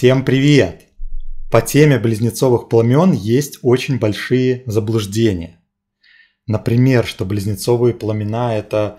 Всем привет! По теме близнецовых пламен есть очень большие заблуждения. Например, что близнецовые пламена – это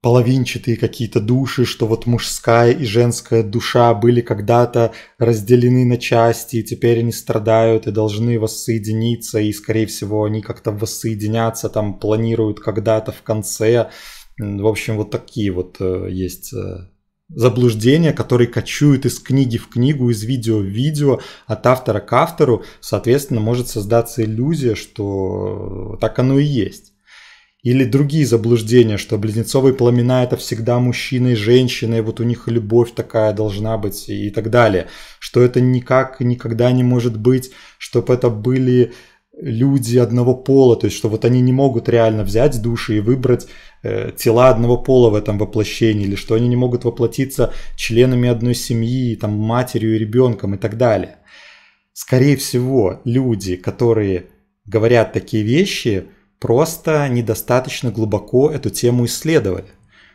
половинчатые какие-то души, что вот мужская и женская душа были когда-то разделены на части, и теперь они страдают и должны воссоединиться, и, скорее всего, они как-то воссоединятся, там планируют когда-то в конце. В общем, вот такие вот э, есть э, заблуждения, которые кочуют из книги в книгу, из видео в видео, от автора к автору, соответственно, может создаться иллюзия, что так оно и есть. Или другие заблуждения, что близнецовые пламена это всегда мужчина и женщина, и вот у них любовь такая должна быть и так далее. Что это никак никогда не может быть, чтобы это были люди одного пола, то есть что вот они не могут реально взять души и выбрать э, тела одного пола в этом воплощении, или что они не могут воплотиться членами одной семьи, там, матерью и ребенком и так далее. Скорее всего, люди, которые говорят такие вещи, просто недостаточно глубоко эту тему исследовали.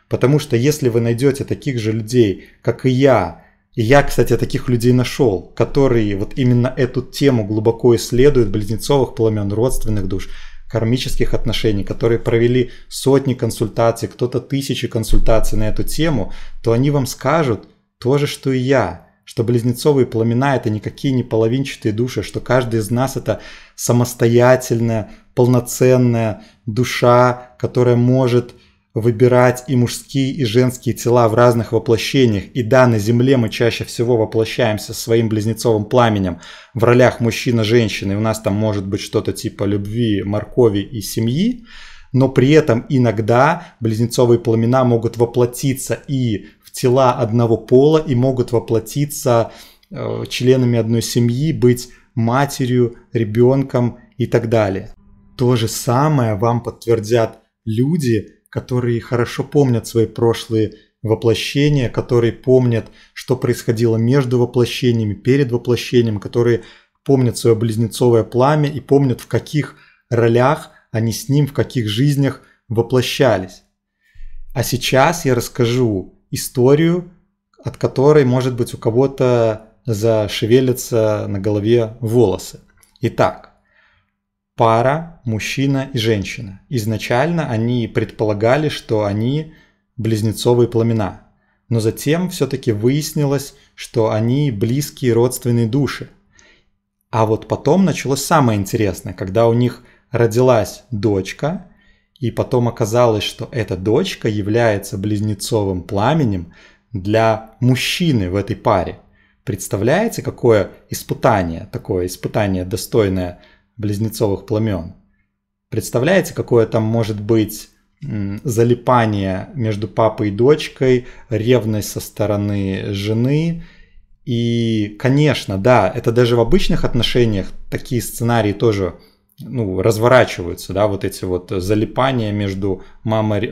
Потому что если вы найдете таких же людей, как и я, и я, кстати, таких людей нашел, которые вот именно эту тему глубоко исследуют близнецовых пламен родственных душ, кармических отношений, которые провели сотни консультаций, кто-то тысячи консультаций на эту тему, то они вам скажут то же, что и я, что близнецовые пламена это никакие не половинчатые души, что каждый из нас это самостоятельная, полноценная душа, которая может выбирать и мужские, и женские тела в разных воплощениях. И да, на Земле мы чаще всего воплощаемся своим близнецовым пламенем в ролях мужчина женщина и У нас там может быть что-то типа любви, моркови и семьи. Но при этом иногда близнецовые пламена могут воплотиться и в тела одного пола, и могут воплотиться э, членами одной семьи, быть матерью, ребенком и так далее. То же самое вам подтвердят люди, которые хорошо помнят свои прошлые воплощения, которые помнят, что происходило между воплощениями, перед воплощением, которые помнят свое близнецовое пламя и помнят, в каких ролях они с ним, в каких жизнях воплощались. А сейчас я расскажу историю, от которой, может быть, у кого-то зашевелятся на голове волосы. Итак, пара мужчина и женщина. Изначально они предполагали, что они близнецовые пламена, но затем все-таки выяснилось, что они близкие родственные души. А вот потом началось самое интересное, когда у них родилась дочка, и потом оказалось, что эта дочка является близнецовым пламенем для мужчины в этой паре. Представляете, какое испытание, такое испытание достойное близнецовых племен. Представляете, какое там может быть залипание между папой и дочкой, ревность со стороны жены. И, конечно, да, это даже в обычных отношениях такие сценарии тоже ну, разворачиваются, да, вот эти вот залипания между мамой,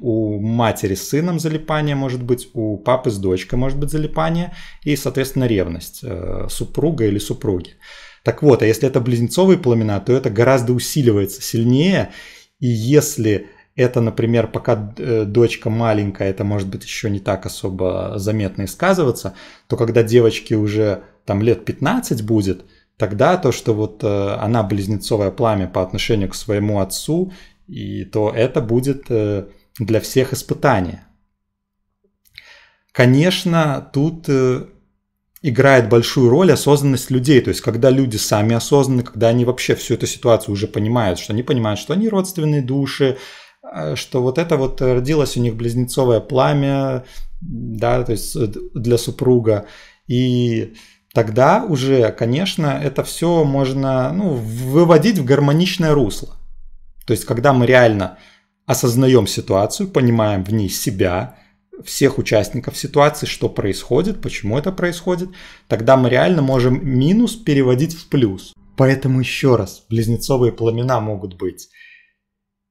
у матери с сыном залипание может быть, у папы с дочкой может быть залипание, и, соответственно, ревность э, супруга или супруги. Так вот, а если это близнецовые пламена, то это гораздо усиливается сильнее. И если это, например, пока э, дочка маленькая, это может быть еще не так особо заметно и сказываться, то когда девочке уже там лет 15 будет, тогда то, что вот э, она близнецовое пламя по отношению к своему отцу, и то это будет э, для всех испытание. Конечно, тут играет большую роль осознанность людей. То есть, когда люди сами осознаны, когда они вообще всю эту ситуацию уже понимают, что они понимают, что они родственные души, э, что вот это вот родилось у них близнецовое пламя, да, то есть э, для супруга. И тогда уже, конечно, это все можно ну, выводить в гармоничное русло. То есть, когда мы реально осознаем ситуацию, понимаем в ней себя, всех участников ситуации, что происходит, почему это происходит, тогда мы реально можем минус переводить в плюс. Поэтому еще раз, близнецовые пламена могут быть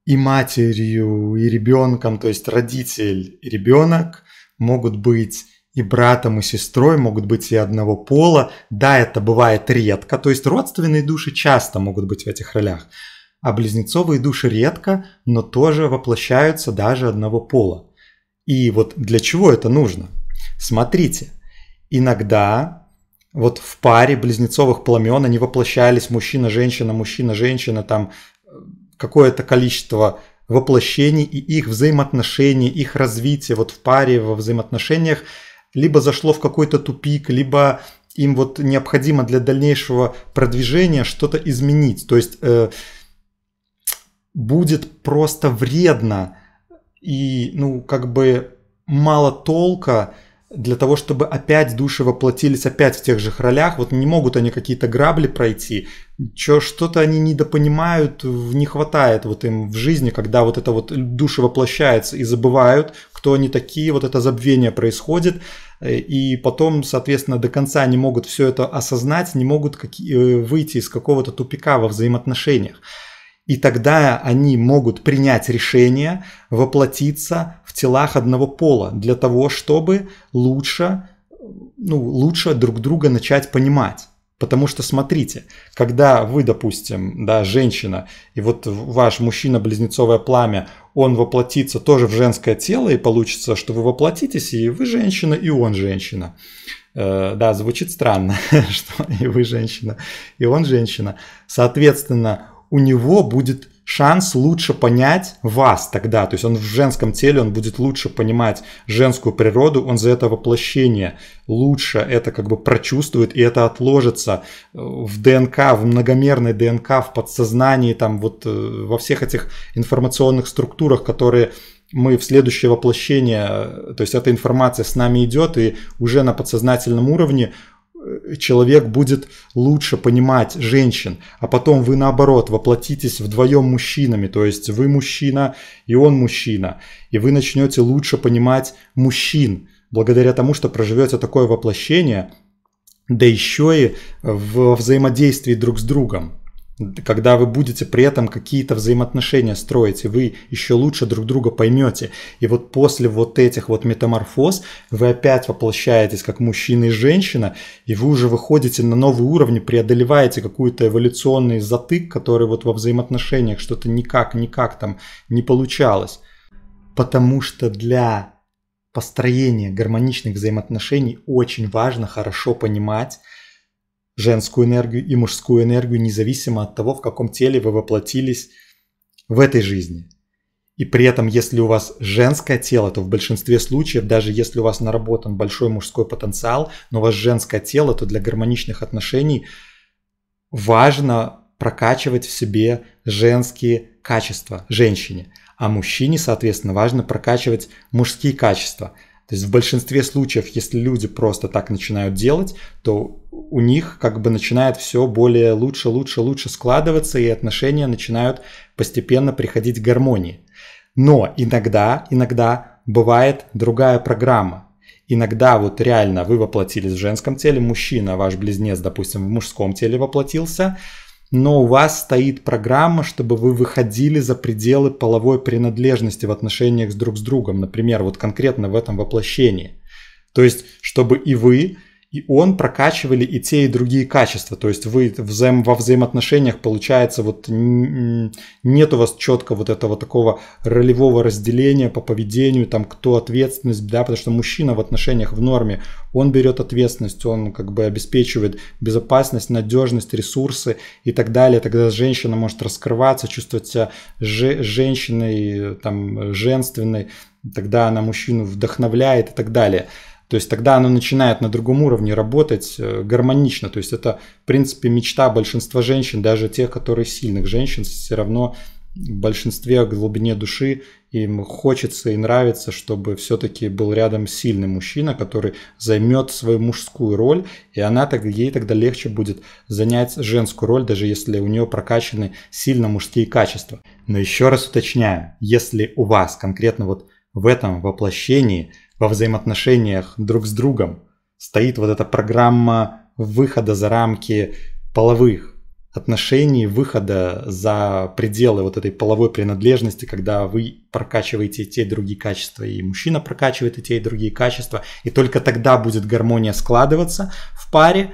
и матерью, и ребенком, то есть родитель и ребенок могут быть и братом, и сестрой, могут быть и одного пола. Да, это бывает редко, то есть родственные души часто могут быть в этих ролях, а близнецовые души редко, но тоже воплощаются даже одного пола. И вот для чего это нужно? Смотрите, иногда вот в паре близнецовых пламен они воплощались мужчина-женщина, мужчина-женщина, там э, какое-то количество воплощений и их взаимоотношений, их развитие вот в паре, во взаимоотношениях, либо зашло в какой-то тупик, либо им вот необходимо для дальнейшего продвижения что-то изменить. То есть э, будет просто вредно и, ну, как бы мало толка для того, чтобы опять души воплотились опять в тех же ролях. Вот не могут они какие-то грабли пройти. Чё, что-то они недопонимают, не хватает вот им в жизни, когда вот это вот души воплощается и забывают, кто они такие, вот это забвение происходит. Э, и потом, соответственно, до конца не могут все это осознать, не могут э, выйти из какого-то тупика во взаимоотношениях. И тогда они могут принять решение воплотиться в телах одного пола для того, чтобы лучше, ну, лучше друг друга начать понимать. Потому что смотрите, когда вы, допустим, да, женщина, и вот ваш мужчина-близнецовое пламя, он воплотится тоже в женское тело, и получится, что вы воплотитесь, и вы женщина, и он женщина. Э, да, звучит странно, что и вы женщина, и он женщина. Соответственно, у него будет шанс лучше понять вас тогда. То есть он в женском теле, он будет лучше понимать женскую природу, он за это воплощение лучше это как бы прочувствует, и это отложится э, в ДНК, в многомерной ДНК, в подсознании, там вот э, во всех этих информационных структурах, которые мы в следующее воплощение, э, то есть эта информация с нами идет, и уже на подсознательном уровне Э, человек будет лучше понимать женщин, а потом вы наоборот воплотитесь вдвоем мужчинами, то есть вы мужчина и он мужчина, и вы начнете лучше понимать мужчин, благодаря тому, что проживете такое воплощение, да еще и в взаимодействии друг с другом когда вы будете при этом какие-то взаимоотношения строить, и вы еще лучше друг друга поймете. И вот после вот этих вот метаморфоз вы опять воплощаетесь как мужчина и женщина, и вы уже выходите на новый уровень, преодолеваете какой-то эволюционный затык, который вот во взаимоотношениях что-то никак, никак там не получалось. Потому что для построения гармоничных взаимоотношений очень важно хорошо понимать, женскую энергию и мужскую энергию, независимо от того, в каком теле вы воплотились в этой жизни. И при этом, если у вас женское тело, то в большинстве случаев, даже если у вас наработан большой мужской потенциал, но у вас женское тело, то для гармоничных отношений важно прокачивать в себе женские качества женщине. А мужчине, соответственно, важно прокачивать мужские качества – то есть в большинстве случаев, если люди просто так начинают делать, то у них как бы начинает все более лучше, лучше, лучше складываться, и отношения начинают постепенно приходить к гармонии. Но иногда, иногда бывает другая программа. Иногда вот реально вы воплотились в женском теле, мужчина, ваш близнец, допустим, в мужском теле воплотился – но у вас стоит программа, чтобы вы выходили за пределы половой принадлежности в отношениях с друг с другом, например, вот конкретно в этом воплощении. То есть, чтобы и вы, и он прокачивали и те, и другие качества. То есть вы взаим, во взаимоотношениях, получается, вот нет у вас четко вот этого такого ролевого разделения по поведению, там, кто ответственность, да, потому что мужчина в отношениях в норме, он берет ответственность, он как бы обеспечивает безопасность, надежность, ресурсы и так далее. Тогда женщина может раскрываться, чувствовать себя женщиной, там, женственной, тогда она мужчину вдохновляет и так далее. То есть тогда оно начинает на другом уровне работать э, гармонично. То есть это, в принципе, мечта большинства женщин, даже тех, которые сильных женщин, все равно в большинстве в глубине души им хочется и нравится, чтобы все-таки был рядом сильный мужчина, который займет свою мужскую роль, и она так, ей тогда легче будет занять женскую роль, даже если у нее прокачаны сильно мужские качества. Но еще раз уточняю, если у вас конкретно вот в этом воплощении – во взаимоотношениях друг с другом стоит вот эта программа выхода за рамки половых отношений, выхода за пределы вот этой половой принадлежности, когда вы прокачиваете те и другие качества, и мужчина прокачивает и те и другие качества, и только тогда будет гармония складываться в паре.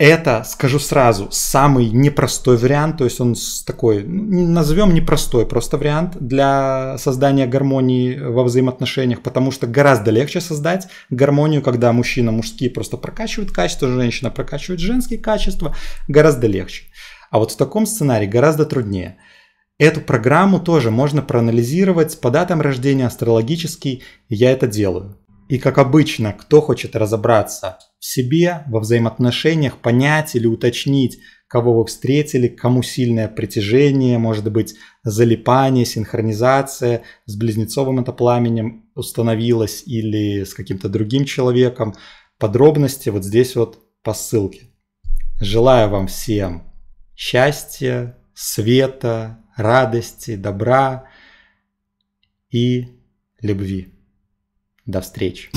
Это, скажу сразу, самый непростой вариант, то есть он такой, ну, назовем непростой просто вариант для создания гармонии во взаимоотношениях, потому что гораздо легче создать гармонию, когда мужчина мужские просто прокачивает качества, женщина прокачивает женские качества, гораздо легче. А вот в таком сценарии гораздо труднее. Эту программу тоже можно проанализировать по датам рождения астрологический, я это делаю. И как обычно, кто хочет разобраться в себе, во взаимоотношениях, понять или уточнить, кого вы встретили, кому сильное притяжение, может быть, залипание, синхронизация с близнецовым это пламенем установилась или с каким-то другим человеком. Подробности вот здесь вот по ссылке. Желаю вам всем счастья, света, радости, добра и любви. До встречи.